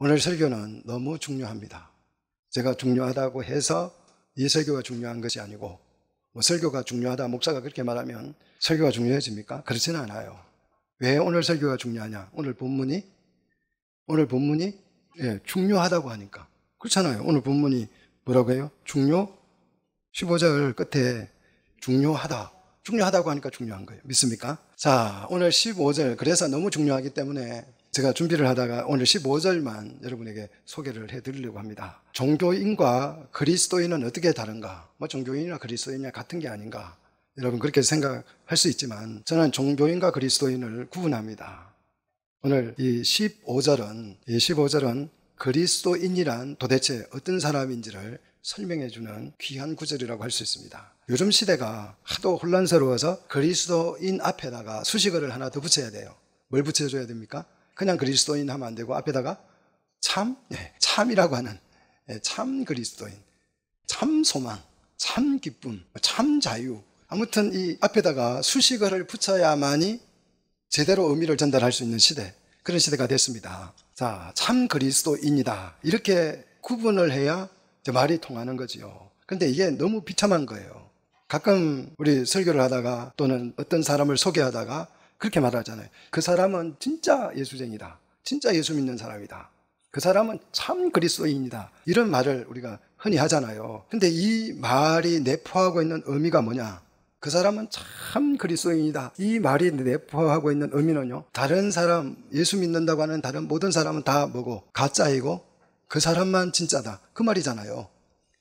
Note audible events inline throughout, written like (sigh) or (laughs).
오늘 설교는 너무 중요합니다. 제가 중요하다고 해서 이 설교가 중요한 것이 아니고 뭐 설교가 중요하다 목사가 그렇게 말하면 설교가 중요해집니까? 그렇지는 않아요. 왜 오늘 설교가 중요하냐? 오늘 본문이 오늘 본문이 예, 중요하다고 하니까 그렇잖아요. 오늘 본문이 뭐라고 해요? 중요 15절 끝에 중요하다. 중요하다고 하니까 중요한 거예요. 믿습니까? 자, 오늘 15절. 그래서 너무 중요하기 때문에 제가 준비를 하다가 오늘 15절만 여러분에게 소개를 해드리려고 합니다. 종교인과 그리스도인은 어떻게 다른가? 뭐 종교인이나 그리스도인이나 같은 게 아닌가? 여러분 그렇게 생각할 수 있지만 저는 종교인과 그리스도인을 구분합니다. 오늘 이 15절은 이 15절은 그리스도인이란 도대체 어떤 사람인지를 설명해 주는 귀한 구절이라고 할 수 있습니다. 요즘 시대가 하도 혼란스러워서 그리스도인 앞에다가 수식어를 하나 더 붙여야 돼요. 뭘 붙여줘야 됩니까? 그냥 그리스도인 하면 안 되고 앞에다가 참, 네, 참이라고 하는 네, 참 그리스도인, 참 소망, 참 기쁨, 참 자유. 아무튼 이 앞에다가 수식어를 붙여야만이 제대로 의미를 전달할 수 있는 시대, 그런 시대가 됐습니다. 자, 참 그리스도인이다. 이렇게 구분을 해야 말이 통하는 거지요. 근데 이게 너무 비참한 거예요. 가끔 우리 설교를 하다가 또는 어떤 사람을 소개하다가 그렇게 말하잖아요. 그 사람은 진짜 예수쟁이다. 진짜 예수 믿는 사람이다. 그 사람은 참 그리스도인이다. 이런 말을 우리가 흔히 하잖아요. 근데 이 말이 내포하고 있는 의미가 뭐냐? 그 사람은 참 그리스도인이다. 이 말이 내포하고 있는 의미는요. 다른 사람, 예수 믿는다고 하는 다른 모든 사람은 다 뭐고 가짜이고 그 사람만 진짜다. 그 말이잖아요.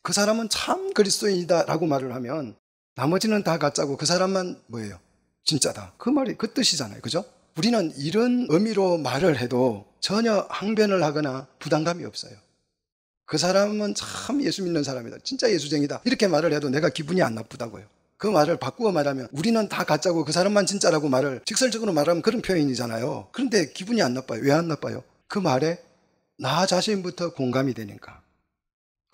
그 사람은 참 그리스도인이다라고 말을 하면 나머지는 다 가짜고 그 사람만 뭐예요? 진짜다. 그 말이 그 뜻이잖아요. 그죠? 우리는 이런 의미로 말을 해도 전혀 항변을 하거나 부담감이 없어요. 그 사람은 참 예수 믿는 사람이다. 진짜 예수쟁이다. 이렇게 말을 해도 내가 기분이 안 나쁘다고요. 그 말을 바꾸어 말하면 우리는 다 가짜고 그 사람만 진짜라고 말을 직설적으로 말하면 그런 표현이잖아요. 그런데 기분이 안 나빠요. 왜 안 나빠요? 그 말에 나 자신부터 공감이 되니까.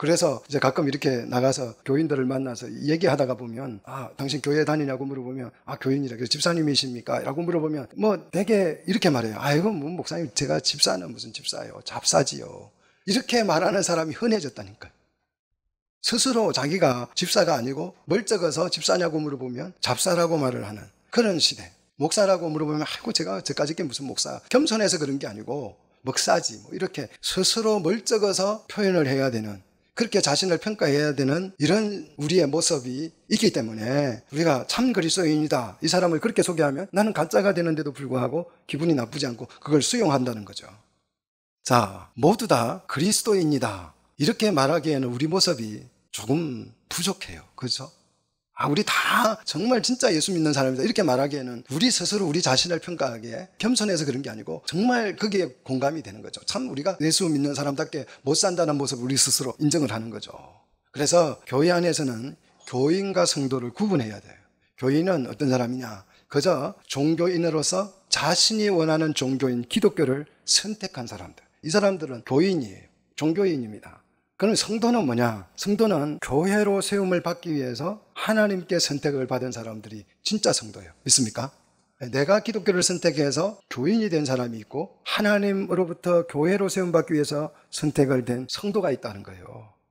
그래서 이제 가끔 이렇게 나가서 교인들을 만나서 얘기하다가 보면 아 당신 교회 다니냐고 물어보면 아 교인이라 그래서 집사님이십니까?라고 물어보면 뭐 되게 이렇게 말해요. 아 이건 뭐 목사님 제가 집사는 무슨 집사요? 잡사지요. 이렇게 말하는 사람이 흔해졌다니까 스스로 자기가 집사가 아니고 멀쩡해서 집사냐고 물어보면 잡사라고 말을 하는 그런 시대. 목사라고 물어보면 아이고 제가 저까지 게 무슨 목사 겸손해서 그런 게 아니고 목사지 뭐 이렇게 스스로 멀쩡해서 표현을 해야 되는 그렇게 자신을 평가해야 되는 이런 우리의 모습이 있기 때문에 우리가 참 그리스도인이다. 이 사람을 그렇게 소개하면 나는 가짜가 되는데도 불구하고 기분이 나쁘지 않고 그걸 수용한다는 거죠. 자, 모두 다 그리스도인이다. 이렇게 말하기에는 우리 모습이 조금 부족해요. 그죠? 아, 우리 다 정말 진짜 예수 믿는 사람이다. 이렇게 말하기에는 우리 스스로 우리 자신을 평가하기에 겸손해서 그런 게 아니고 정말 그게 공감이 되는 거죠. 참 우리가 예수 믿는 사람답게 못 산다는 모습을 우리 스스로 인정을 하는 거죠. 그래서 교회 안에서는 교인과 성도를 구분해야 돼요. 교인은 어떤 사람이냐? 그저 종교인으로서 자신이 원하는 종교인 기독교를 선택한 사람들. 이 사람들은 교인이에요. 종교인입니다. 그럼 성도는 뭐냐? 성도는 교회로 세움을 받기 위해서 하나님께 선택을 받은 사람들이 진짜 성도예요. 믿습니까? 네, 내가 기독교를 선택해서 교인이 된 사람이 있고 하나님으로부터 교회로 세움받기 위해서 선택을 된 성도가 있다는 거예요.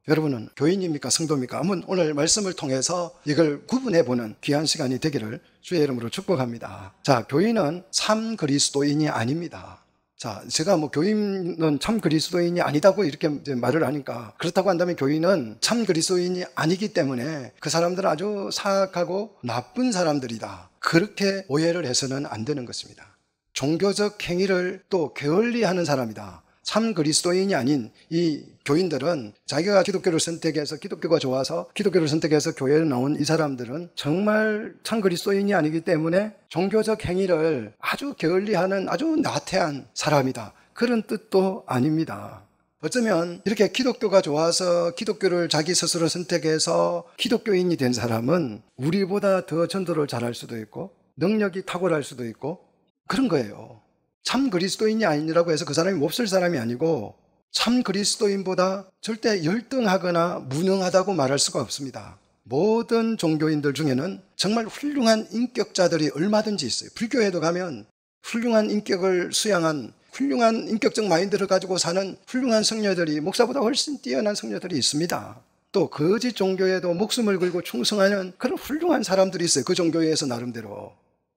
여러분은 교인입니까? 성도입니까? 아무 오늘 말씀을 통해서 이걸 구분해보는 귀한 시간이 되기를 주의 이름으로 축복합니다. 자, 교인은 참 그리스도인이 아닙니다. 자, 제가 뭐 교인은 참 그리스도인이 아니다고 이렇게 말을 하니까 그렇다고 한다면 교인은 참 그리스도인이 아니기 때문에 그 사람들은 아주 사악하고 나쁜 사람들이다. 그렇게 오해를 해서는 안 되는 것입니다. 종교적 행위를 또 게을리 하는 사람이다. 참 그리스도인이 아닌 이 교인들은 자기가 기독교를 선택해서 기독교가 좋아서 기독교를 선택해서 교회를 나온 이 사람들은 정말 참 그리스도인이 아니기 때문에 종교적 행위를 아주 게을리하는 아주 나태한 사람이다. 그런 뜻도 아닙니다. 어쩌면 이렇게 기독교가 좋아서 기독교를 자기 스스로 선택해서 기독교인이 된 사람은 우리보다 더 전도를 잘할 수도 있고 능력이 탁월할 수도 있고 그런 거예요. 참 그리스도인이 아니라고 해서 그 사람이 몹쓸 사람이 아니고 참 그리스도인보다 절대 열등하거나 무능하다고 말할 수가 없습니다. 모든 종교인들 중에는 정말 훌륭한 인격자들이 얼마든지 있어요. 불교에도 가면 훌륭한 인격을 수양한 훌륭한 인격적 마인드를 가지고 사는 훌륭한 성녀들이 목사보다 훨씬 뛰어난 성녀들이 있습니다. 또 거짓 종교에도 목숨을 걸고 충성하는 그런 훌륭한 사람들이 있어요. 그 종교에서 나름대로.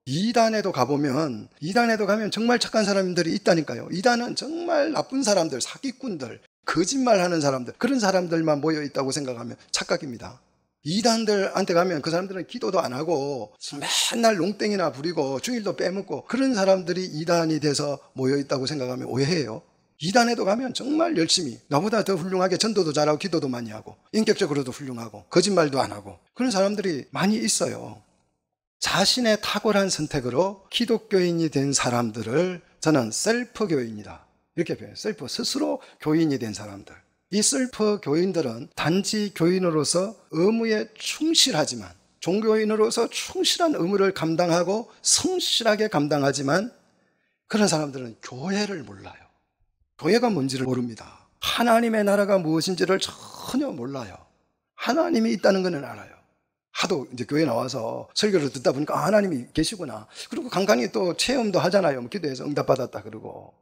2단에도 가보면 2단에도 가면 정말 착한 사람들이 있다니까요. 2단은 정말 나쁜 사람들, 사기꾼들, 거짓말하는 사람들 그런 사람들만 모여 있다고 생각하면 착각입니다. 2단들한테 가면 그 사람들은 기도도 안 하고 맨날 농땡이나 부리고 주일도 빼먹고 그런 사람들이 2단이 돼서 모여 있다고 생각하면 오해해요 2단에도 가면 정말 열심히 나보다 더 훌륭하게 전도도 잘하고 기도도 많이 하고 인격적으로도 훌륭하고 거짓말도 안 하고 그런 사람들이 많이 있어요. 자신의 탁월한 선택으로 기독교인이 된 사람들을 저는 셀프 교인이다. 이렇게 표현해요. 셀프, 스스로 교인이 된 사람들. 이 셀프 교인들은 단지 교인으로서 의무에 충실하지만 종교인으로서 충실한 의무를 감당하고 성실하게 감당하지만 그런 사람들은 교회를 몰라요. 교회가 뭔지를 모릅니다. 하나님의 나라가 무엇인지를 전혀 몰라요. 하나님이 있다는 것은 알아요. 하도 이제 교회 나와서 설교를 듣다 보니까 아, 하나님이 계시구나. 그리고 간간히 또 체험도 하잖아요. 뭐 기도해서 응답받았다 그러고.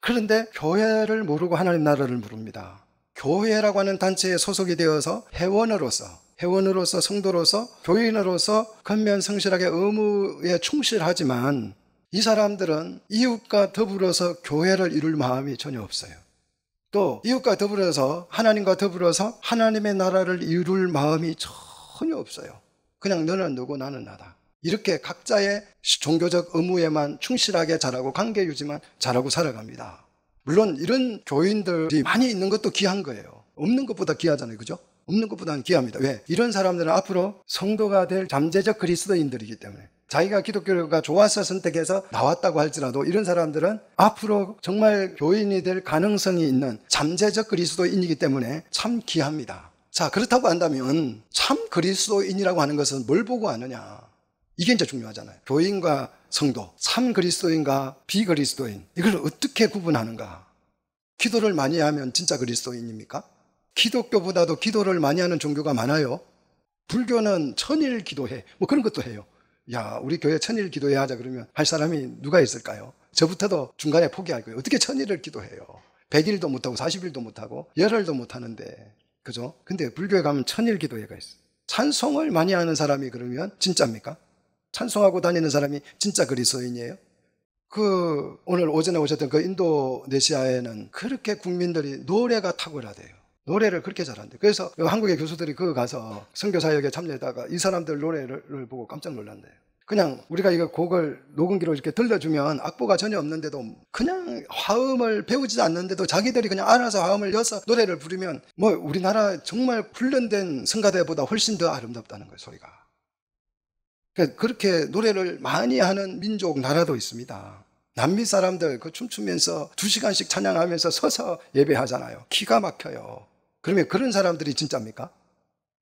그런데 교회를 모르고 하나님 나라를 모릅니다. 교회라고 하는 단체에 소속이 되어서 회원으로서 회원으로서 성도로서 교인으로서 근면 성실하게 의무에 충실하지만 이 사람들은 이웃과 더불어서 교회를 이룰 마음이 전혀 없어요. 또 이웃과 더불어서 하나님과 더불어서 하나님의 나라를 이룰 마음이 전혀 전혀 없어요. 그냥 너는 누구 나는 나다. 이렇게 각자의 종교적 의무에만 충실하게 자라고 관계 유지만 자라고 살아갑니다. 물론 이런 교인들이 많이 있는 것도 귀한 거예요. 없는 것보다 귀하잖아요. 그죠? 없는 것보다는 귀합니다. 왜? 이런 사람들은 앞으로 성도가 될 잠재적 그리스도인들이기 때문에 자기가 기독교가 좋아서 선택해서 나왔다고 할지라도 이런 사람들은 앞으로 정말 교인이 될 가능성이 있는 잠재적 그리스도인이기 때문에 참 귀합니다. 자, 그렇다고 한다면 참 그리스도인이라고 하는 것은 뭘 보고 아느냐? 이게 이제 중요하잖아요. 교인과 성도, 참 그리스도인과 비그리스도인, 이걸 어떻게 구분하는가? 기도를 많이 하면 진짜 그리스도인입니까? 기독교보다도 기도를 많이 하는 종교가 많아요. 불교는 천일 기도해. 뭐 그런 것도 해요. 야, 우리 교회 천일 기도해 하자 그러면 할 사람이 누가 있을까요? 저부터도 중간에 포기할 거예요. 어떻게 천일을 기도해요? 100일도 못하고 40일도 못하고 열흘도 못하는데 그죠? 근데 불교에 가면 천일기도회가 있어. 찬송을 많이 하는 사람이 그러면 진짜입니까? 찬송하고 다니는 사람이 진짜 그리스도인이에요? 그 오늘 오전에 오셨던 그 인도네시아에는 그렇게 국민들이 노래가 탁월하대요. 노래를 그렇게 잘한대. 그래서 한국의 교수들이 그 가서 선교 사역에 참여했다가 이 사람들 노래를 보고 깜짝 놀란대요. 그냥 우리가 이거 곡을 녹음기로 이렇게 들려주면 악보가 전혀 없는데도 그냥 화음을 배우지 않는데도 자기들이 그냥 알아서 화음을 여서 노래를 부르면 뭐 우리나라 정말 훈련된 성가대보다 훨씬 더 아름답다는 거예요, 소리가. 그러니까 그렇게 노래를 많이 하는 민족 나라도 있습니다. 남미 사람들 그 춤추면서 두 시간씩 찬양하면서 서서 예배하잖아요. 기가 막혀요. 그러면 그런 사람들이 진짜입니까?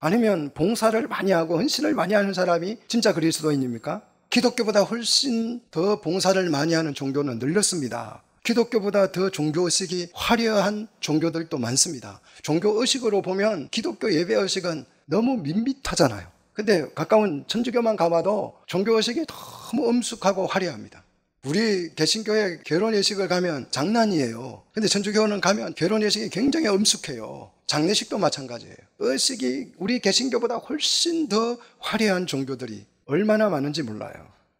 아니면 봉사를 많이 하고 헌신을 많이 하는 사람이 진짜 그리스도인입니까? 기독교보다 훨씬 더 봉사를 많이 하는 종교는 늘렸습니다. 기독교보다 더 종교의식이 화려한 종교들도 많습니다. 종교의식으로 보면 기독교 예배의식은 너무 밋밋하잖아요. 근데 가까운 천주교만 가봐도 종교의식이 너무 엄숙하고 화려합니다. 우리 개신교회 결혼예식을 가면 장난이에요. 근데 천주교는 가면 결혼예식이 굉장히 엄숙해요. 장례식도 마찬가지예요. 의식이 우리 개신교보다 훨씬 더 화려한 종교들이 얼마나 많은지 몰라요.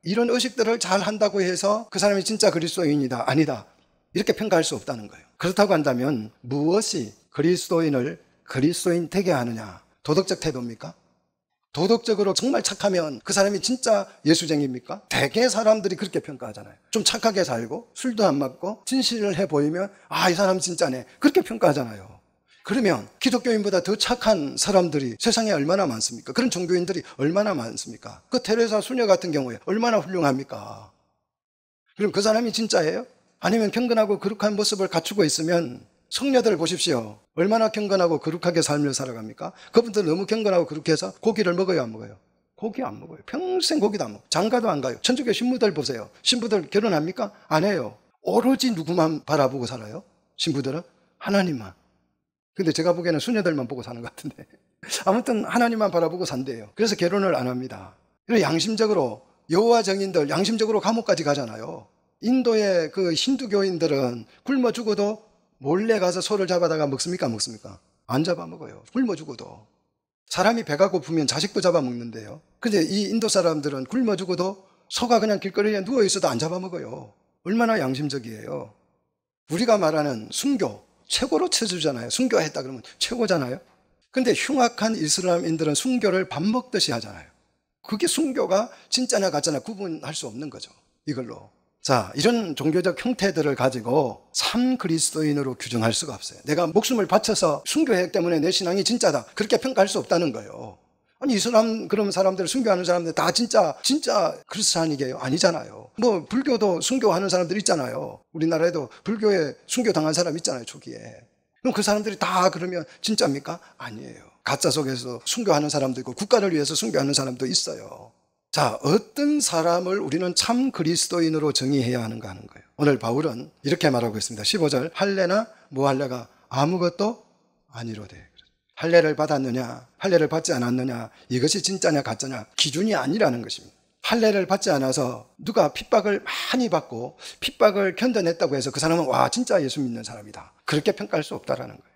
이런 의식들을 잘 한다고 해서 그 사람이 진짜 그리스도인이다, 아니다. 이렇게 평가할 수 없다는 거예요. 그렇다고 한다면 무엇이 그리스도인을 그리스도인 되게 하느냐? 도덕적 태도입니까? 도덕적으로 정말 착하면 그 사람이 진짜 예수쟁입니까? 대개 사람들이 그렇게 평가하잖아요. 좀 착하게 살고 술도 안먹고 진실을 해 보이면 아, 이 사람 진짜네. 그렇게 평가하잖아요. 그러면 기독교인보다 더 착한 사람들이 세상에 얼마나 많습니까? 그런 종교인들이 얼마나 많습니까? 그 테레사 수녀 같은 경우에 얼마나 훌륭합니까? 그럼 그 사람이 진짜예요? 아니면 경건하고 그룩한 모습을 갖추고 있으면 성녀들 보십시오. 얼마나 경건하고 거룩하게 삶을 살아갑니까? 그분들 너무 경건하고 그렇게해서 고기를 먹어요, 안 먹어요? 고기 안 먹어요. 평생 고기도 안 먹어요. 장가도 안 가요. 천주교 신부들 보세요. 신부들 결혼합니까? 안 해요. 오로지 누구만 바라보고 살아요? 신부들은? 하나님만. 근데 제가 보기에는 수녀들만 보고 사는 것 같은데. (laughs) 아무튼 하나님만 바라보고 산대요. 그래서 결혼을 안 합니다. 그리고 양심적으로 여호와 정인들 양심적으로 감옥까지 가잖아요. 인도의 그 힌두교인들은 굶어 죽어도 몰래 가서 소를 잡아다가 먹습니까? 먹습니까? 안 잡아먹어요. 굶어 죽어도. 사람이 배가 고프면 자식도 잡아먹는데요. 근데 이 인도 사람들은 굶어 죽어도 소가 그냥 길거리에 누워 있어도 안 잡아먹어요. 얼마나 양심적이에요. 우리가 말하는 순교, 최고로 쳐주잖아요. 순교했다 그러면 최고잖아요. 근데 흉악한 이슬람인들은 순교를 밥 먹듯이 하잖아요. 그게 순교가 진짜냐 가짜냐 구분할 수 없는 거죠. 이걸로. 자, 이런 종교적 형태들을 가지고 참 그리스도인으로 규정할 수가 없어요. 내가 목숨을 바쳐서 순교했기 때문에 내 신앙이 진짜다. 그렇게 평가할 수 없다는 거예요. 아니, 이슬람 그런 사람들, 순교하는 사람들 다 진짜, 진짜 크리스찬이게요? 아니잖아요. 뭐, 불교도 순교하는 사람들 있잖아요. 우리나라에도 불교에 순교당한 사람 있잖아요, 초기에. 그럼 그 사람들이 다 그러면 진짜입니까? 아니에요. 가짜 속에서 순교하는 사람도 있고, 국가를 위해서 순교하는 사람도 있어요. 자, 어떤 사람을 우리는 참 그리스도인으로 정의해야 하는가 하는 거예요. 오늘 바울은 이렇게 말하고 있습니다. 15절, 할례나 무할례가 뭐 아무것도 아니로되. 할례를 받았느냐, 할례를 받지 않았느냐, 이것이 진짜냐 가짜냐 기준이 아니라는 것입니다. 할례를 받지 않아서 누가 핍박을 많이 받고 핍박을 견뎌냈다고 해서 그 사람은 와 진짜 예수 믿는 사람이다. 그렇게 평가할 수 없다라는 거예요.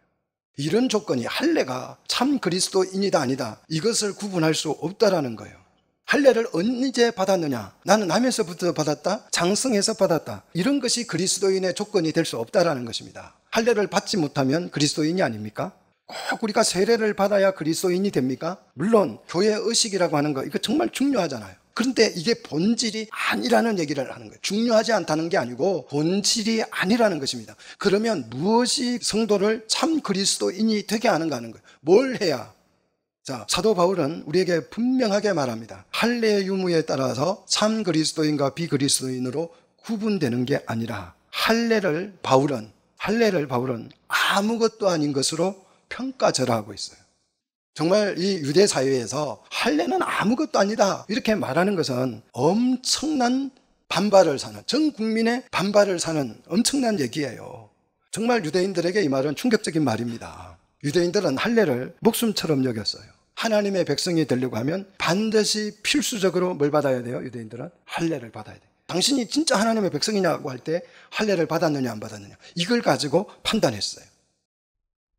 이런 조건이 할례가 참 그리스도인이다 아니다 이것을 구분할 수 없다라는 거예요. 할례를 언제 받았느냐? 나는 남에서부터 받았다. 장성에서 받았다. 이런 것이 그리스도인의 조건이 될 수 없다라는 것입니다. 할례를 받지 못하면 그리스도인이 아닙니까? 꼭 우리가 세례를 받아야 그리스도인이 됩니까? 물론 교회 의식이라고 하는 거 이거 정말 중요하잖아요. 그런데 이게 본질이 아니라는 얘기를 하는 거예요. 중요하지 않다는 게 아니고 본질이 아니라는 것입니다. 그러면 무엇이 성도를 참 그리스도인이 되게 하는가 하는 거예요. 뭘 해야 자, 사도 바울은 우리에게 분명하게 말합니다. 할례 의 유무에 따라서 참 그리스도인과 비그리스도인으로 구분되는 게 아니라 할례를 바울은 할례를 바울은 아무것도 아닌 것으로 평가절하하고 있어요. 정말 이 유대 사회에서 할례는 아무것도 아니다 이렇게 말하는 것은 엄청난 반발을 사는 전 국민의 반발을 사는 엄청난 얘기예요. 정말 유대인들에게 이 말은 충격적인 말입니다. 유대인들은 할례를 목숨처럼 여겼어요. 하나님의 백성이 되려고 하면 반드시 필수적으로 뭘 받아야 돼요? 유대인들은 할례를 받아야 돼요. 당신이 진짜 하나님의 백성이냐고 할 때 할례를 받았느냐 안 받았느냐 이걸 가지고 판단했어요.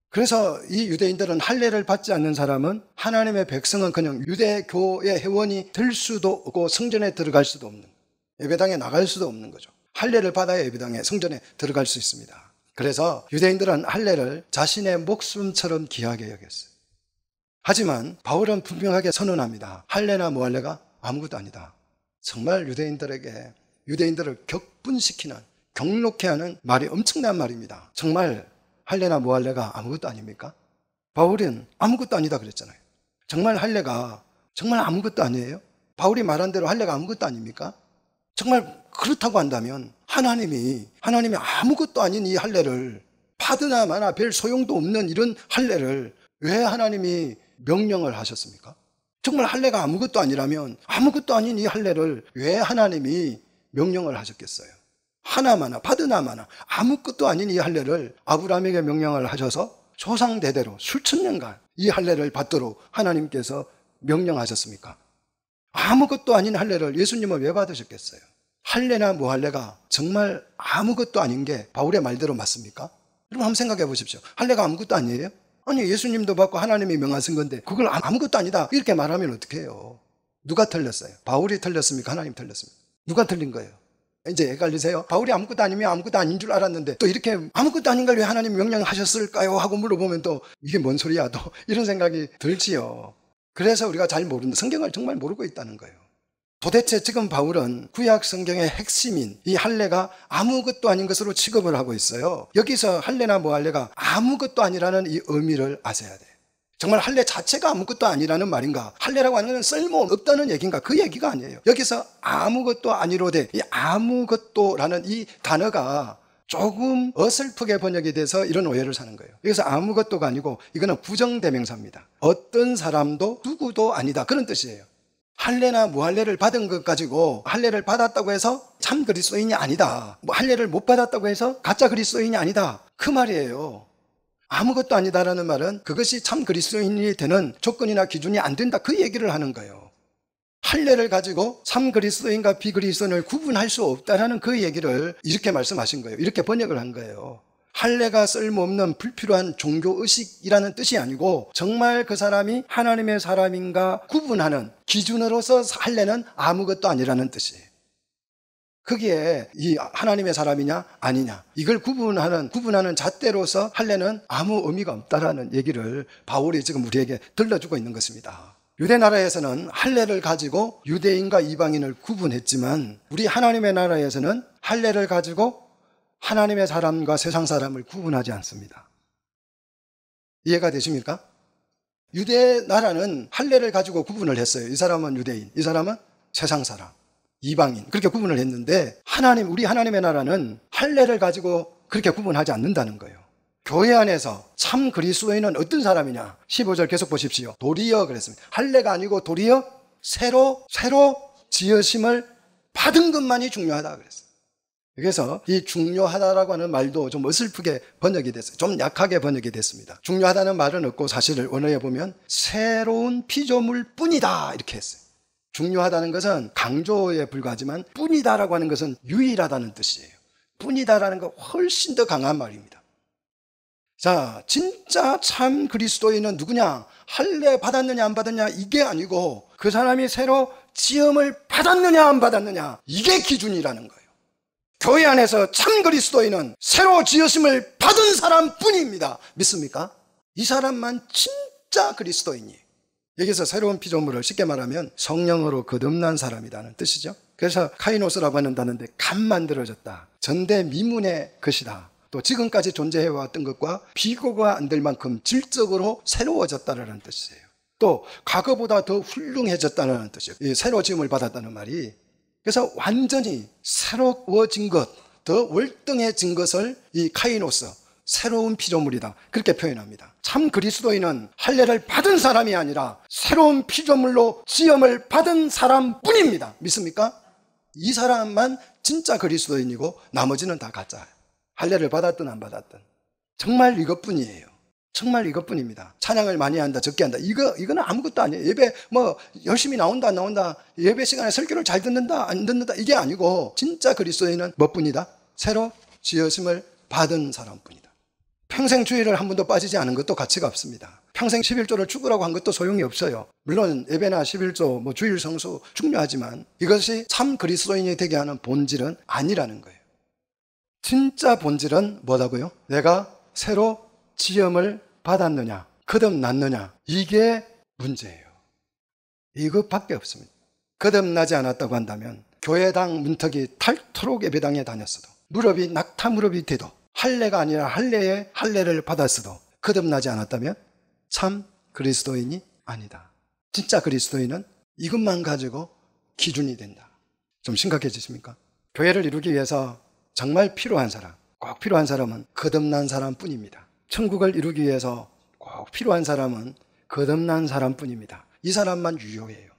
그래서 이 유대인들은 할례를 받지 않는 사람은 하나님의 백성은 그냥 유대교의 회원이 될 수도 없고 성전에 들어갈 수도 없는 예배당에 나갈 수도 없는 거죠. 할례를 받아야 예배당에 성전에 들어갈 수 있습니다. 그래서 유대인들은 할례를 자신의 목숨처럼 귀하게 여겼어요. 하지만 바울은 분명하게 선언합니다. 할례나 무할례가 아무것도 아니다. 정말 유대인들에게 유대인들을 격분시키는 경록해 하는 말이 엄청난 말입니다. 정말 할례나 무할례가 아무것도 아닙니까? 바울은 아무것도 아니다 그랬잖아요. 정말 할례가 정말 아무것도 아니에요? 바울이 말한 대로 할례가 아무것도 아닙니까? 정말 그렇다고 한다면 하나님이 하나님이 아무것도 아닌 이 할례를 파드나마나 별 소용도 없는 이런 할례를 왜 하나님이 명령을 하셨습니까? 정말 할례가 아무것도 아니라면 아무것도 아닌 이 할례를 왜 하나님이 명령을 하셨겠어요? 하나마나 파드나마나 아무것도 아닌 이 할례를 아브라함에게 명령을 하셔서 조상 대대로 수천 년간 이 할례를 받도록 하나님께서 명령하셨습니까? 아무것도 아닌 할례를 예수님은 왜 받으셨겠어요? 할례나 무할례가 정말 아무것도 아닌 게 바울의 말대로 맞습니까? 여러분 한번 생각해 보십시오. 할례가 아무것도 아니에요? 아니 예수님도 받고 하나님이 명하신 건데 그걸 아무것도 아니다 이렇게 말하면 어떻게 해요? 누가 틀렸어요? 바울이 틀렸습니까? 하나님 틀렸습니까? 누가 틀린 거예요? 이제 헷갈리세요? 바울이 아무것도 아니면 아무것도 아닌 줄 알았는데 또 이렇게 아무것도 아닌 걸 왜 하나님 명령하셨을까요? 하고 물어보면 또 이게 뭔 소리야 또 (laughs) 이런 생각이 들지요. 그래서 우리가 잘 모르는 성경을 정말 모르고 있다는 거예요. 도대체 지금 바울은 구약 성경의 핵심인 이 할례가 아무것도 아닌 것으로 취급을 하고 있어요. 여기서 할례나 뭐할례가 아무것도 아니라는 이 의미를 아셔야 돼요. 정말 할례 자체가 아무것도 아니라는 말인가? 할례라고 하는 것은 쓸모없다는 얘기인가? 그 얘기가 아니에요. 여기서 아무것도 아니로되 이 아무것도라는 이 단어가 조금 어설프게 번역이 돼서 이런 오해를 사는 거예요. 여기서 아무것도가 아니고 이거는 부정대명사입니다. 어떤 사람도 누구도 아니다. 그런 뜻이에요. 할례나 무할례를 받은 것 가지고 할례를 받았다고 해서 참 그리스도인이 아니다. 뭐 할례를 못 받았다고 해서 가짜 그리스도인이 아니다. 그 말이에요. 아무것도 아니다라는 말은 그것이 참 그리스도인이 되는 조건이나 기준이 안 된다. 그 얘기를 하는 거예요. 할례를 가지고 참 그리스도인과 비그리스도인을 구분할 수 없다라는 그 얘기를 이렇게 말씀하신 거예요. 이렇게 번역을 한 거예요. 할례가 쓸모없는 불필요한 종교 의식이라는 뜻이 아니고 정말 그 사람이 하나님의 사람인가 구분하는 기준으로서 할례는 아무것도 아니라는 뜻이에요. 그게 이 하나님의 사람이냐 아니냐 이걸 구분하는 구분하는 잣대로서 할례는 아무 의미가 없다라는 얘기를 바울이 지금 우리에게 들려주고 있는 것입니다. 유대 나라에서는 할례를 가지고 유대인과 이방인을 구분했지만 우리 하나님의 나라에서는 할례를 가지고 하나님의 사람과 세상 사람을 구분하지 않습니다. 이해가 되십니까? 유대 나라는 할례를 가지고 구분을 했어요. 이 사람은 유대인, 이 사람은 세상 사람, 이방인 그렇게 구분을 했는데 하나님 우리 하나님의 나라는 할례를 가지고 그렇게 구분하지 않는다는 거예요. 교회 안에서 참 그리스도인은 어떤 사람이냐? 15절 계속 보십시오. 도리어 그랬습니다. 할례가 아니고 도리어 새로 새로 지으심을 받은 것만이 중요하다 그랬어요. 그래서 이 중요하다라고 하는 말도 좀 어설프게 번역이 됐어요. 좀 약하게 번역이 됐습니다. 중요하다는 말은 없고 사실 원어에 보면 새로운 피조물 뿐이다 이렇게 했어요. 중요하다는 것은 강조에 불과하지만 뿐이다라고 하는 것은 유일하다는 뜻이에요. 뿐이다라는 거 훨씬 더 강한 말입니다. 자, 진짜 참 그리스도인은 누구냐? 할례 받았느냐 안 받았냐 이게 아니고 그 사람이 새로 지음을 받았느냐 안 받았느냐 이게 기준이라는 거예요. 교회 안에서 참 그리스도인은 새로 지으심을 받은 사람뿐입니다. 믿습니까? 이 사람만 진짜 그리스도인이 여기서 새로운 피조물을 쉽게 말하면 성령으로 거듭난 사람이라는 뜻이죠. 그래서 카이노스라고 한다는데 간 만들어졌다. 전대미문의 것이다. 또 지금까지 존재해왔던 것과 비교가 안 될 만큼 질적으로 새로워졌다라는 뜻이에요. 또 과거보다 더 훌륭해졌다는 뜻이에요. 이 새로 지음을 받았다는 말이 그래서 완전히 새로워진 것, 더 월등해진 것을 이 카이노스, 새로운 피조물이다. 그렇게 표현합니다. 참 그리스도인은 할례를 받은 사람이 아니라 새로운 피조물로 지음을 받은 사람뿐입니다. 믿습니까? 이 사람만 진짜 그리스도인이고 나머지는 다가짜 할례를 받았든 안 받았든 정말 이것뿐이에요. 정말 이것뿐입니다. 찬양을 많이 한다, 적게 한다. 이거, 이거는 아무것도 아니에요. 예배, 뭐, 열심히 나온다, 안 나온다. 예배 시간에 설교를 잘 듣는다, 안 듣는다. 이게 아니고, 진짜 그리스도인은 뭐뿐이다? 새로 지어심을 받은 사람뿐이다. 평생 주의를 한 번도 빠지지 않은 것도 가치가 없습니다. 평생 11조를 죽으라고 한 것도 소용이 없어요. 물론 예배나 11조, 뭐 주일 성수 중요하지만 이것이 참 그리스도인이 되게 하는 본질은 아니라는 거예요. 진짜 본질은 뭐라고요? 내가 새로 지음을 받았느냐, 거듭났느냐, 이게 문제예요. 이것밖에 없습니다. 거듭나지 않았다고 한다면 교회당 문턱이 탈토록 예배당에 다녔어도 무릎이 낙타 무릎이 돼도 할례가 아니라 할례의 할례를 받았어도 거듭나지 않았다면 참 그리스도인이 아니다. 진짜 그리스도인은 이것만 가지고 기준이 된다. 좀 심각해지십니까? 교회를 이루기 위해서 정말 필요한 사람, 꼭 필요한 사람은 거듭난 사람뿐입니다. 천국을 이루기 위해서 꼭 필요한 사람은 거듭난 사람뿐입니다. 이 사람만 유효해요.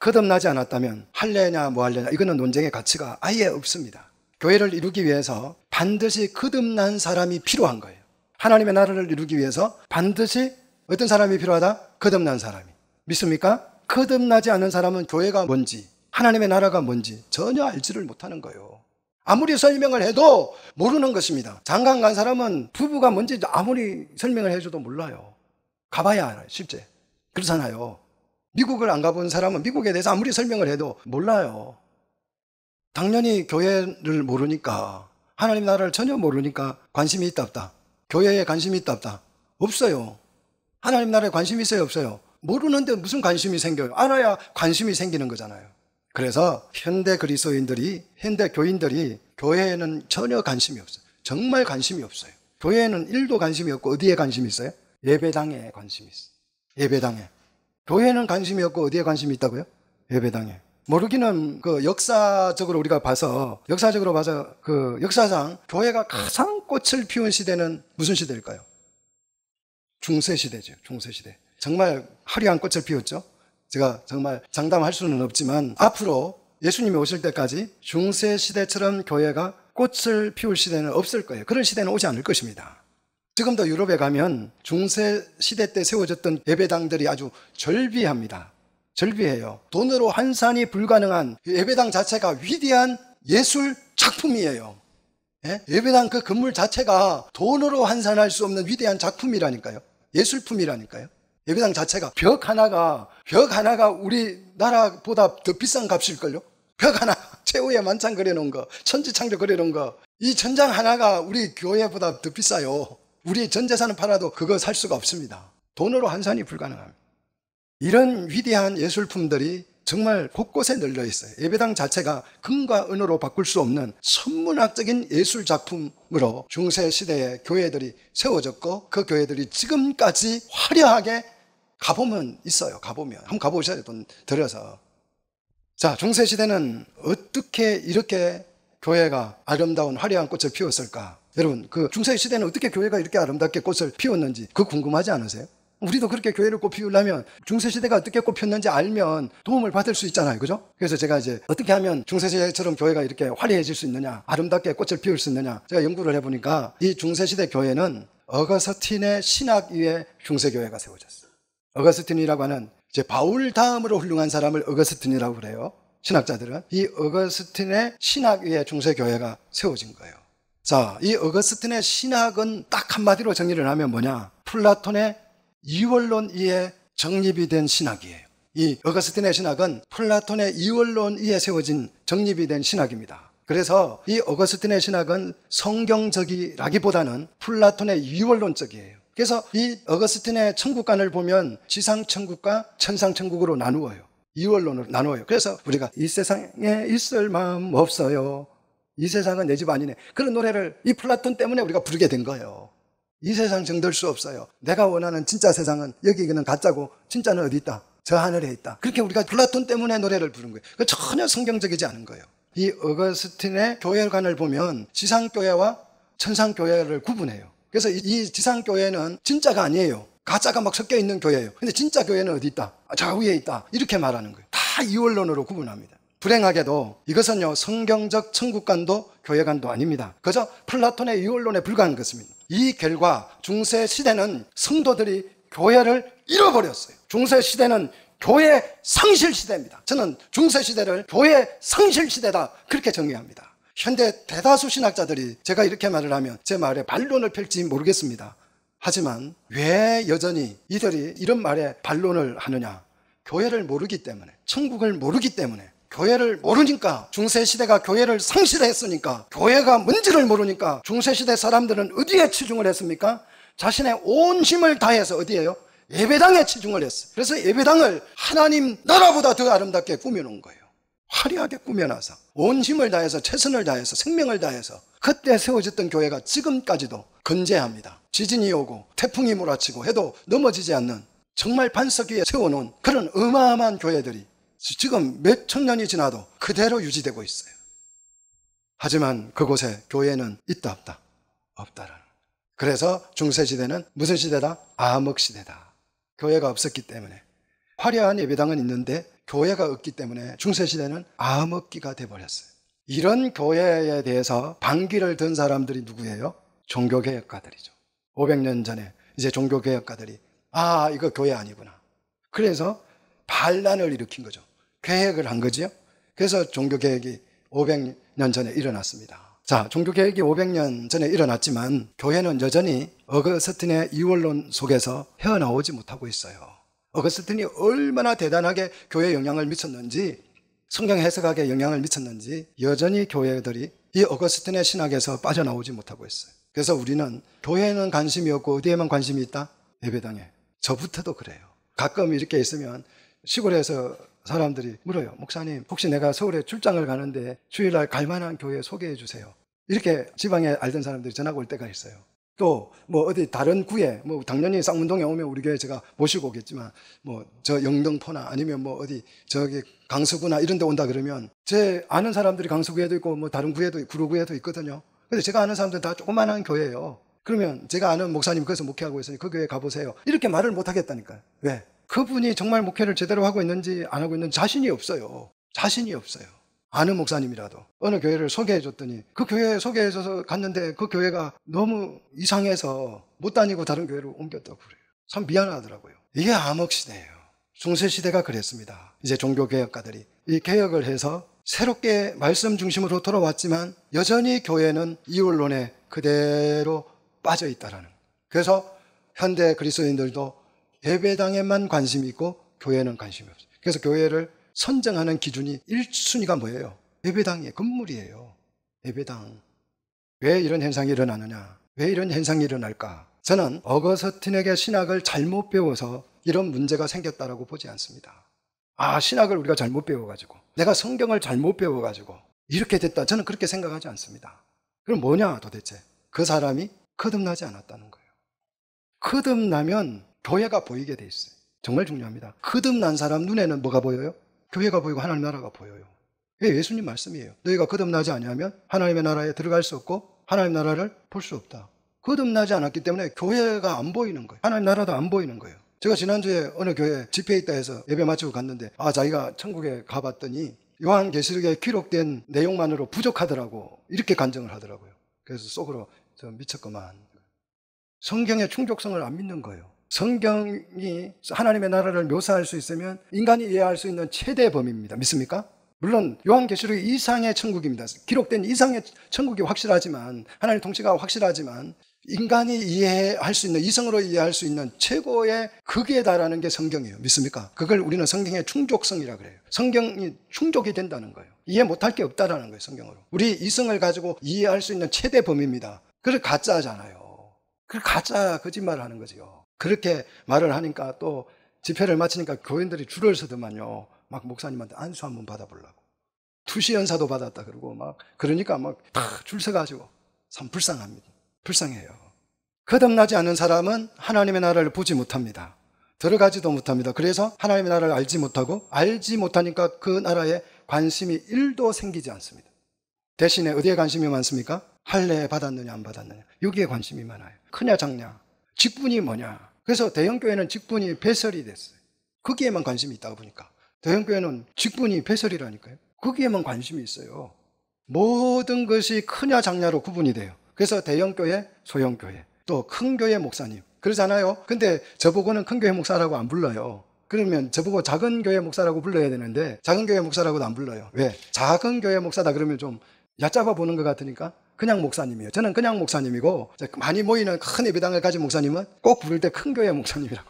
거듭나지 않았다면 할래냐 뭐 할래냐 이거는 논쟁의 가치가 아예 없습니다. 교회를 이루기 위해서 반드시 거듭난 사람이 필요한 거예요. 하나님의 나라를 이루기 위해서 반드시 어떤 사람이 필요하다? 거듭난 사람이. 믿습니까? 거듭나지 않은 사람은 교회가 뭔지, 하나님의 나라가 뭔지 전혀 알지를 못하는 거예요. 아무리 설명을 해도 모르는 것입니다. 장관 간 사람은 부부가 뭔지 아무리 설명을 해줘도 몰라요. 가봐야 알아요, 실제. 그렇잖아요. 미국을 안 가본 사람은 미국에 대해서 아무리 설명을 해도 몰라요. 당연히 교회를 모르니까, 하나님 나라를 전혀 모르니까 관심이 있다 없다. 교회에 관심이 있다 없다. 없어요. 하나님 나라에 관심이 있어요, 없어요? 모르는데 무슨 관심이 생겨요? 알아야 관심이 생기는 거잖아요. 그래서 현대 그리스도인들이 현대 교인들이 교회에는 전혀 관심이 없어요. 정말 관심이 없어요. 교회에는 일도 관심이 없고 어디에 관심이 있어요? 예배당에 관심이 있어요. 예배당에. 교회는 관심이 없고 어디에 관심이 있다고요? 예배당에. 모르기는 그 역사적으로 우리가 봐서 역사적으로 봐서 그 역사상 교회가 가장 꽃을 피운 시대는 무슨 시대일까요? 중세 시대죠. 중세 시대. 정말 화려한 꽃을 피웠죠. 제가 정말 장담할 수는 없지만 앞으로 예수님이 오실 때까지 중세 시대처럼 교회가 꽃을 피울 시대는 없을 거예요. 그런 시대는 오지 않을 것입니다. 지금도 유럽에 가면 중세 시대 때 세워졌던 예배당들이 아주 절비합니다. 절비해요. 돈으로 환산이 불가능한 그 예배당 자체가 위대한 예술 작품이에요. 예? 배당그 건물 자체가 돈으로 환산할 수 없는 위대한 작품이라니까요. 예술품이라니까요. 예배당 자체가 벽 하나가 벽 하나가 우리나라보다 더 비싼 값일걸요? 벽 하나 (laughs) 최후의 만찬 그려놓은 거 천지창조 그려놓은 거이 천장 하나가 우리 교회보다 더 비싸요 우리 전 재산을 팔아도 그거 살 수가 없습니다 돈으로 환산이 불가능합니다 이런 위대한 예술품들이 정말 곳곳에 널려 있어요. 예배당 자체가 금과 은으로 바꿀 수 없는 천문학적인 예술 작품으로 중세 시대의 교회들이 세워졌고 그 교회들이 지금까지 화려하게 가보면 있어요. 가보면 한번 가보셔야 돈 들여서. 자, 중세 시대는 어떻게 이렇게 교회가 아름다운 화려한 꽃을 피웠을까? 여러분, 그 중세 시대는 어떻게 교회가 이렇게 아름답게 꽃을 피웠는지 그 궁금하지 않으세요? 우리도 그렇게 교회를 꽃피우려면 중세시대가 어떻게 꽃폈는지 알면 도움을 받을 수 있잖아요. 그죠? 그래서 제가 이제 어떻게 하면 중세시대처럼 교회가 이렇게 화려해질 수 있느냐, 아름답게 꽃을 피울 수 있느냐, 제가 연구를 해보니까 이 중세시대 교회는 어거스틴의 신학 위에 중세교회가 세워졌어요. 어거스틴이라고 하는 이제 바울 다음으로 훌륭한 사람을 어거스틴이라고 그래요. 신학자들은 이 어거스틴의 신학 위에 중세교회가 세워진 거예요. 자, 이 어거스틴의 신학은 딱 한마디로 정리를 하면 뭐냐? 플라톤의 이원론 위에 정립이 된 신학이에요. 이 어거스틴의 신학은 플라톤의 이원론 위에 세워진 정립이 된 신학입니다. 그래서 이 어거스틴의 신학은 성경적이라기보다는 플라톤의 이원론적이에요. 그래서 이 어거스틴의 천국관을 보면 지상천국과 천상천국으로 나누어요. 이원론으로 나누어요. 그래서 우리가 이 세상에 있을 마음 없어요. 이 세상은 내 집 아니네. 그런 노래를 이 플라톤 때문에 우리가 부르게 된 거예요. 이 세상 정들 수 없어요. 내가 원하는 진짜 세상은 여기 그는 가짜고 진짜는 어디 있다? 저 하늘에 있다. 그렇게 우리가 플라톤 때문에 노래를 부른 거예요. 그 전혀 성경적이지 않은 거예요. 이 어거스틴의 교회관을 보면 지상교회와 천상교회를 구분해요. 그래서 이 지상교회는 진짜가 아니에요. 가짜가 막 섞여 있는 교회예요. 근데 진짜 교회는 어디 있다? 저 위에 있다. 이렇게 말하는 거예요. 다 이원론으로 구분합니다. 불행하게도 이것은요 성경적 천국관도 교회관도 아닙니다. 그저 플라톤의 유언론에 불과한 것입니다. 이 결과 중세 시대는 성도들이 교회를 잃어버렸어요. 중세 시대는 교회 상실 시대입니다. 저는 중세 시대를 교회 상실 시대다 그렇게 정의합니다. 현대 대다수 신학자들이 제가 이렇게 말을 하면 제 말에 반론을 펼지 모르겠습니다. 하지만 왜 여전히 이들이 이런 말에 반론을 하느냐? 교회를 모르기 때문에, 천국을 모르기 때문에 교회를 모르니까 중세 시대가 교회를 상실했으니까 교회가 뭔지를 모르니까 중세 시대 사람들은 어디에 치중을 했습니까? 자신의 온 힘을 다해서 어디에요? 예배당에 치중을 했어요. 그래서 예배당을 하나님 나라보다 더 아름답게 꾸며놓은 거예요. 화려하게 꾸며놔서 온 힘을 다해서 최선을 다해서 생명을 다해서 그때 세워졌던 교회가 지금까지도 건재합니다. 지진이 오고 태풍이 몰아치고 해도 넘어지지 않는 정말 반석 위에 세워놓은 그런 어마어마한 교회들이 지금 몇 천 년이 지나도 그대로 유지되고 있어요. 하지만 그곳에 교회는 있다 없다 없다라는. 그래서 중세시대는 무슨 시대다? 암흑시대다. 교회가 없었기 때문에 화려한 예배당은 있는데 교회가 없기 때문에 중세시대는 암흑기가 돼버렸어요. 이런 교회에 대해서 반기를 든 사람들이 누구예요? 종교개혁가들이죠. 500년 전에 이제 종교개혁가들이 아 이거 교회 아니구나. 그래서 반란을 일으킨 거죠. 계획을 한 거지요. 그래서 종교 개혁이 500년 전에 일어났습니다. 자, 종교 개혁이 500년 전에 일어났지만 교회는 여전히 어거스틴의 이원론 속에서 헤어나오지 못하고 있어요. 어거스틴이 얼마나 대단하게 교회에 영향을 미쳤는지 성경 해석학에 영향을 미쳤는지 여전히 교회들이 이 어거스틴의 신학에서 빠져나오지 못하고 있어요. 그래서 우리는 교회는 관심이 없고 어디에만 관심이 있다? 예배당에. 저부터도 그래요. 가끔 이렇게 있으면 시골에서 사람들이 물어요. 목사님, 혹시 내가 서울에 출장을 가는데 주일날 갈만한 교회 소개해 주세요. 이렇게 지방에 알던 사람들이 전화가 올 때가 있어요. 또 뭐 어디 다른 구에 뭐 당연히 쌍문동에 오면 우리 교회 제가 모시고 오겠지만 뭐 저 영등포나 아니면 뭐 어디 저기 강서구나 이런 데 온다 그러면 제 아는 사람들이 강서구에도 있고 뭐 다른 구에도 구로구에도 있거든요. 근데 제가 아는 사람들 은다 조그만한 교회예요. 그러면 제가 아는 목사님 그래서 목회하고 있으니 그 교회 가보세요. 이렇게 말을 못 하겠다니까요. 왜? 그분이 정말 목회를 제대로 하고 있는지 안 하고 있는지 자신이 없어요. 자신이 없어요. 아는 목사님이라도 어느 교회를 소개해 줬더니 그 교회 에 소개해 줘서 갔는데 그 교회가 너무 이상해서 못 다니고 다른 교회로 옮겼다고 그래요. 참 미안하더라고요. 이게 암흑 시대예요. 중세 시대가 그랬습니다. 이제 종교 개혁가들이 이 개혁을 해서 새롭게 말씀 중심으로 돌아왔지만 여전히 교회는 이율론에 그대로 빠져 있다라는. 그래서 현대 그리스도인들도 예배당에만 관심이 있고 교회는 관심이 없어요. 그래서 교회를 선정하는 기준이 1순위가 뭐예요? 예배당이에요. 건물이에요. 예배당. 왜 이런 현상이 일어나느냐? 왜 이런 현상이 일어날까? 저는 어거서틴에게 신학을 잘못 배워서 이런 문제가 생겼다라고 보지 않습니다. 아, 신학을 우리가 잘못 배워가지고, 내가 성경을 잘못 배워가지고, 이렇게 됐다. 저는 그렇게 생각하지 않습니다. 그럼 뭐냐 도대체? 그 사람이 거듭나지 않았다는 거예요. 거듭나면 교회가 보이게 돼 있어요. 정말 중요합니다. 거듭난 사람 눈에는 뭐가 보여요? 교회가 보이고 하나님 나라가 보여요. 이게 예수님 말씀이에요. 너희가 거듭나지 아니면 하나님의 나라에 들어갈 수 없고 하나님 나라를 볼 수 없다. 거듭나지 않았기 때문에 교회가 안 보이는 거예요. 하나님 나라도 안 보이는 거예요. 제가 지난주에 어느 교회 집회 있다 해서 예배 마치고 갔는데 아 자기가 천국에 가봤더니 요한계시록에 기록된 내용만으로 부족하더라고 이렇게 간증을 하더라고요. 그래서 속으로 저 미쳤구만. 성경의 충족성을 안 믿는 거예요. 성경이 하나님의 나라를 묘사할 수 있으면 인간이 이해할 수 있는 최대 범위입니다. 믿습니까? 물론 요한계시록 이상의 천국입니다. 기록된 이상의 천국이 확실하지만 하나님 통치가 확실하지만 인간이 이해할 수 있는 이성으로 이해할 수 있는 최고의 극에 달하는 게 성경이에요. 믿습니까? 그걸 우리는 성경의 충족성이라 그래요. 성경이 충족이 된다는 거예요. 이해 못할 게 없다라는 거예요. 성경으로 우리 이성을 가지고 이해할 수 있는 최대 범위입니다. 그걸 가짜잖아요. 그걸 가짜 거짓말을 하는 거지요. 그렇게 말을 하니까 또 집회를 마치니까 교인들이 줄을 서더만요. 막 목사님한테 안수 한번 받아보려고. 투시 연사도 받았다 그러고 막 그러니까 막 다 줄 서가지고 참 불쌍합니다. 불쌍해요. 거듭나지 않는 사람은 하나님의 나라를 보지 못합니다. 들어가지도 못합니다. 그래서 하나님의 나라를 알지 못하고 알지 못하니까 그 나라에 관심이 1도 생기지 않습니다. 대신에 어디에 관심이 많습니까? 할례 받았느냐 안 받았느냐 여기에 관심이 많아요. 크냐 작냐 직분이 뭐냐 그래서 대형교회는 직분이 배설이 됐어요. 거기에만 관심이 있다 보니까. 대형교회는 직분이 배설이라니까요. 거기에만 관심이 있어요. 모든 것이 크냐 작냐로 구분이 돼요. 그래서 대형교회, 소형교회, 또 큰 교회 목사님. 그러잖아요. 근데 저보고는 큰 교회 목사라고 안 불러요. 그러면 저보고 작은 교회 목사라고 불러야 되는데 작은 교회 목사라고도 안 불러요. 왜? 작은 교회 목사다 그러면 좀 얕잡아 보는 것 같으니까 그냥 목사님이에요. 저는 그냥 목사님이고 많이 모이는 큰 예배당을 가진 목사님은 꼭 부를 때 큰 교회 목사님이라고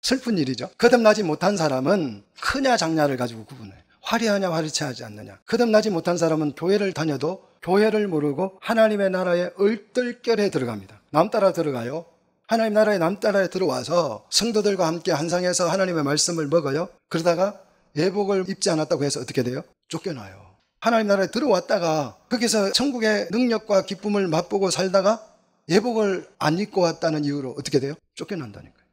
슬픈 일이죠. 거듭나지 못한 사람은 크냐 작냐를 가지고 구분해요. 화려하냐 화려치 하지 않느냐. 거듭나지 못한 사람은 교회를 다녀도 교회를 모르고 하나님의 나라에 얼떨결에 들어갑니다. 남따라 들어가요. 하나님 나라에 남따라에 들어와서 성도들과 함께 한상에서 하나님의 말씀을 먹어요. 그러다가 예복을 입지 않았다고 해서 어떻게 돼요? 쫓겨나요. 하나님 나라에 들어왔다가 거기서 천국의 능력과 기쁨을 맛보고 살다가 예복을 안 입고 왔다는 이유로 어떻게 돼요? 쫓겨난다니까요.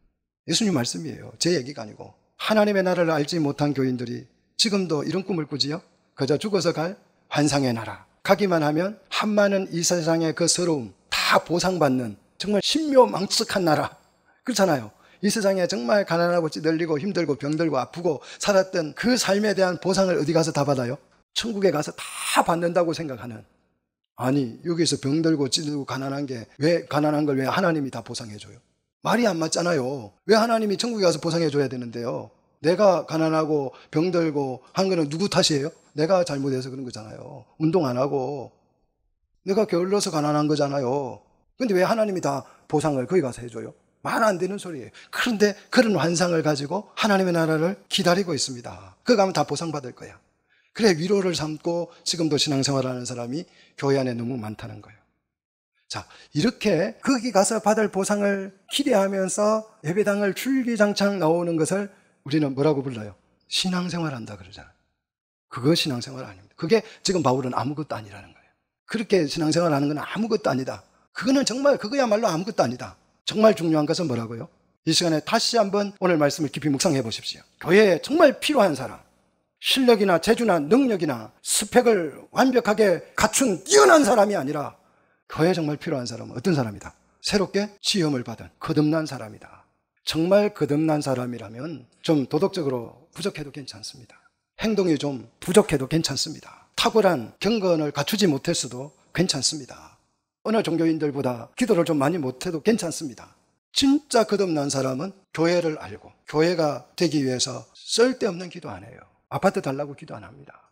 예수님 말씀이에요. 제 얘기가 아니고 하나님의 나라를 알지 못한 교인들이 지금도 이런 꿈을 꾸지요. 그저 죽어서 갈 환상의 나라. 가기만 하면 한 많은 이 세상의 그 서러움 다 보상받는 정말 신묘망측한 나라. 그렇잖아요. 이 세상에 정말 가난하고 찌들리고 힘들고 병들고 아프고 살았던 그 삶에 대한 보상을 어디 가서 다 받아요? 천국에 가서 다 받는다고 생각하는 아니 여기서 병들고 찌들고 가난한 게 왜 가난한 걸 왜 하나님이 다 보상해줘요? 말이 안 맞잖아요. 왜 하나님이 천국에 가서 보상해줘야 되는데요? 내가 가난하고 병들고 한 거는 누구 탓이에요? 내가 잘못해서 그런 거잖아요. 운동 안 하고 내가 게을러서 가난한 거잖아요. 근데 왜 하나님이 다 보상을 거기 가서 해줘요? 말 안 되는 소리예요. 그런데 그런 환상을 가지고 하나님의 나라를 기다리고 있습니다. 그거 가면 다 보상받을 거야. 그래 위로를 삼고 지금도 신앙생활하는 사람이 교회 안에 너무 많다는 거예요. 자 이렇게 거기 가서 받을 보상을 기대하면서 예배당을 줄기장창 나오는 것을 우리는 뭐라고 불러요? 신앙생활한다 그러잖아요. 그거 신앙생활 아닙니다. 그게 지금 바울은 아무것도 아니라는 거예요. 그렇게 신앙생활하는 건 아무것도 아니다. 그거는 정말 그거야말로 아무것도 아니다. 정말 중요한 것은 뭐라고요? 이 시간에 다시 한번 오늘 말씀을 깊이 묵상해 보십시오. 교회에 정말 필요한 사람, 실력이나 재주나 능력이나 스펙을 완벽하게 갖춘 뛰어난 사람이 아니라 교회 정말 필요한 사람은 어떤 사람이다? 새롭게 지음을 받은 거듭난 사람이다. 정말 거듭난 사람이라면 좀 도덕적으로 부족해도 괜찮습니다. 행동이 좀 부족해도 괜찮습니다. 탁월한 경건을 갖추지 못했어도 괜찮습니다. 어느 종교인들보다 기도를 좀 많이 못해도 괜찮습니다. 진짜 거듭난 사람은 교회를 알고 교회가 되기 위해서 쓸데없는 기도 안 해요. 아파트 달라고 기도 안 합니다.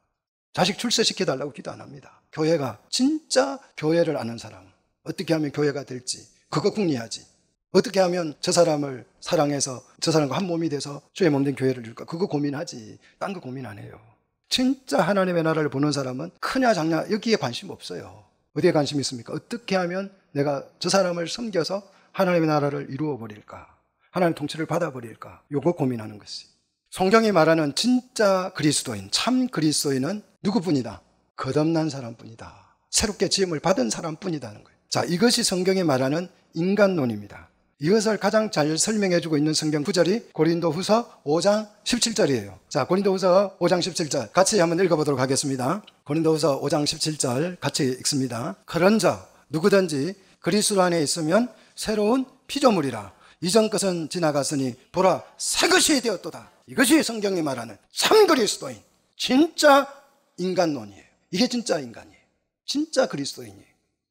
자식 출세시켜 달라고 기도 안 합니다. 교회가 진짜 교회를 아는 사람 어떻게 하면 교회가 될지 그거 궁리하지. 어떻게 하면 저 사람을 사랑해서 저 사람과 한 몸이 돼서 주의 몸 된 교회를 줄까? 그거 고민하지. 딴 거 고민 안 해요. 진짜 하나님의 나라를 보는 사람은 크냐 작냐 여기에 관심 없어요. 어디에 관심 있습니까? 어떻게 하면 내가 저 사람을 섬겨서 하나님의 나라를 이루어 버릴까? 하나님의 통치를 받아 버릴까? 요거 고민하는 것이. 성경이 말하는 진짜 그리스도인, 참 그리스도인은 누구뿐이다? 거듭난 사람뿐이다. 새롭게 지음을 받은 사람뿐이다는 거예요. 자, 이것이 성경이 말하는 인간론입니다. 이것을 가장 잘 설명해주고 있는 성경 구절이 고린도후서 5장 17절이에요. 자, 고린도후서 5장 17절 같이 한번 읽어보도록 하겠습니다. 고린도후서 5장 17절 같이 읽습니다. 그런자 누구든지 그리스도 안에 있으면 새로운 피조물이라 이전 것은 지나갔으니 보라 새 것이 되었도다. 이것이 성경이 말하는 참 그리스도인, 진짜 인간론이에요. 이게 진짜 인간이에요. 진짜 그리스도인이에요.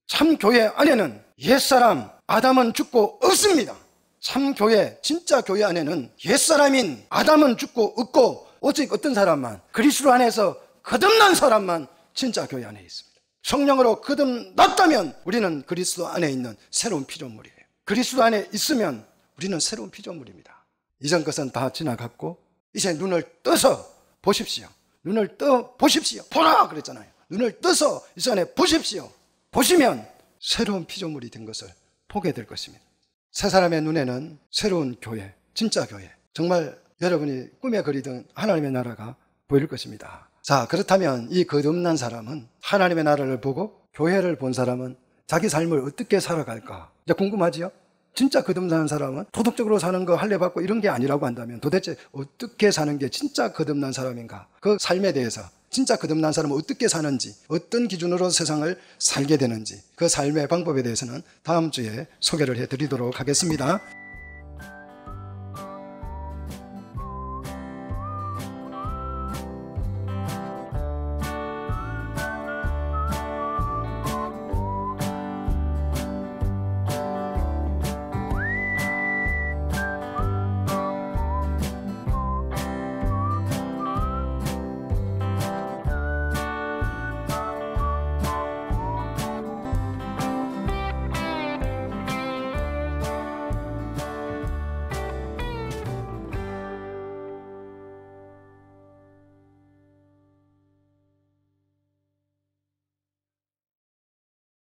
참 교회 안에는 옛사람, 아담은 죽고 없습니다. 참 교회, 진짜 교회 안에는 옛사람인 아담은 죽고 없고 오직 어떤 사람만 그리스도 안에서 거듭난 사람만 진짜 교회 안에 있습니다. 성령으로 거듭났다면 우리는 그리스도 안에 있는 새로운 피조물이에요. 그리스도 안에 있으면 우리는 새로운 피조물입니다. 이전 것은 다 지나갔고 이제 눈을 떠서 보십시오. 눈을 떠 보십시오. 보라 그랬잖아요. 눈을 떠서 이전에 보십시오. 보시면 새로운 피조물이 된 것을 보게 될 것입니다. 세 사람의 눈에는 새로운 교회, 진짜 교회, 정말 여러분이 꿈에 그리던 하나님의 나라가 보일 것입니다. 자, 그렇다면 이 거듭난 사람은 하나님의 나라를 보고 교회를 본 사람은 자기 삶을 어떻게 살아갈까? 이제 궁금하지요? 진짜 거듭난 사람은 도덕적으로 사는 거 할례받고 이런 게 아니라고 한다면 도대체 어떻게 사는 게 진짜 거듭난 사람인가? 그 삶에 대해서 진짜 거듭난 사람은 어떻게 사는지, 어떤 기준으로 세상을 살게 되는지 그 삶의 방법에 대해서는 다음 주에 소개를 해드리도록 하겠습니다.